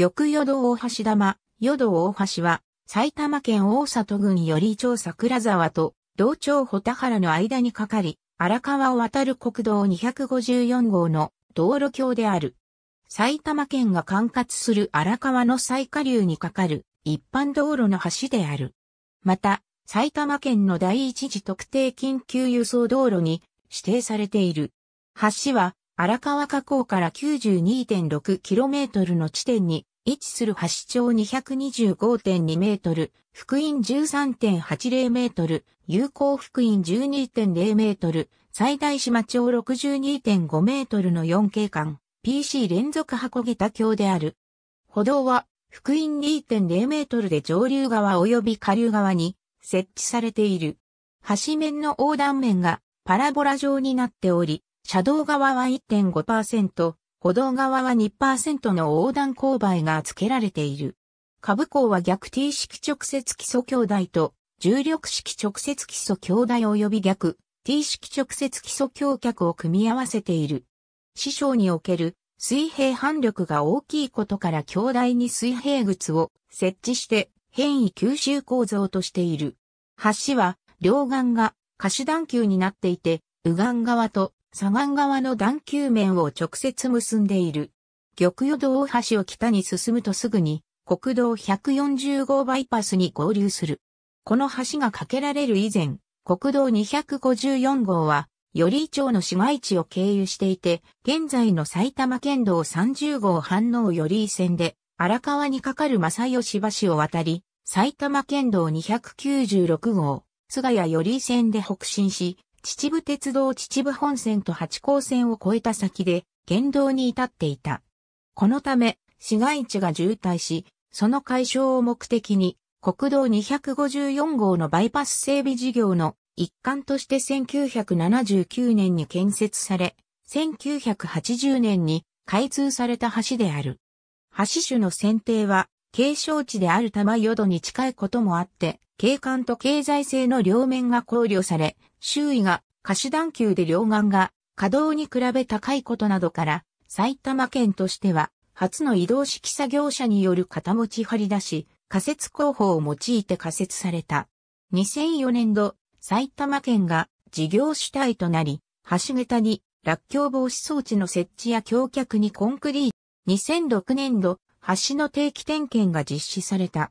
玉淀大橋玉、淀大橋は、埼玉県大里郡より町桜沢と、同町穂田原の間にかかり、荒川を渡る国道254号の道路橋である。埼玉県が管轄する荒川の最下流にかかる一般道路の橋である。また、埼玉県の第一次特定緊急輸送道路に指定されている。橋は荒川河口から 92.6km の地点に位置する橋町225.2メートル、福音13.80メートル、有効福音12.0メートル、最大島町62.5メートルの4景間、PC 連続箱桁橋である。歩道は、福音2.0メートルで上流側及び下流側に設置されている。橋面の横断面がパラボラ状になっており、車道側は1.5%、歩道側は2%の横断勾配が付けられている。下部校は逆 T 式直接基礎兄弟と重力式直接基礎兄弟及び逆 T 式直接基礎橋脚を組み合わせている。師匠における水平反力が大きいことから兄弟に水平靴を設置して変異吸収構造としている。橋は両岸が可視段球になっていて、右岸側と左岸側の段丘面を直接結んでいる。玉道大橋を北に進むとすぐに、国道140号バイパスに合流する。この橋が架けられる以前、国道254号は、より町の市街地を経由していて、現在の埼玉県道30号反応より線で、荒川に架かる正吉橋を渡り、埼玉県道296号、菅谷より線で北進し、秩父鉄道秩父本線と八高線を越えた先で、県道に至っていた。このため、市街地が渋滞し、その解消を目的に、国道254号のバイパス整備事業の一環として1979年に建設され、1980年に開通された橋である。橋種の選定は、継承地である玉淀に近いこともあって、景観と経済性の両面が考慮され、周囲が視段級で両岸が稼働に比べ高いことなどから、埼玉県としては、初の移動式作業者による片持ち張り出し、仮設工法を用いて仮設された。2004年度、埼玉県が事業主体となり、橋桁に落橋防止装置の設置や橋脚にコンクリート。2006年度、橋の定期点検が実施された。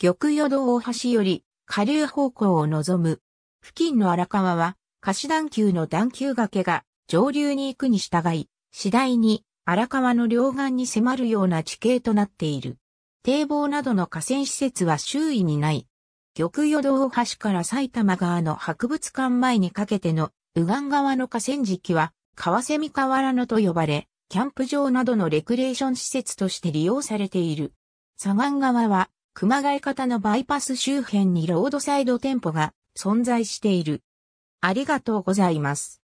玉与道大橋より下流方向を望む。付近の荒川は、下肢段丘の段丘崖が上流に行くに従い、次第に荒川の両岸に迫るような地形となっている。堤防などの河川施設は周囲にない。玉与道橋から埼玉側の博物館前にかけての右岸側の河川敷は、川三河原野と呼ばれ、キャンプ場などのレクレーション施設として利用されている。左岸側は、熊谷方のバイパス周辺にロードサイド店舗が存在している。ありがとうございます。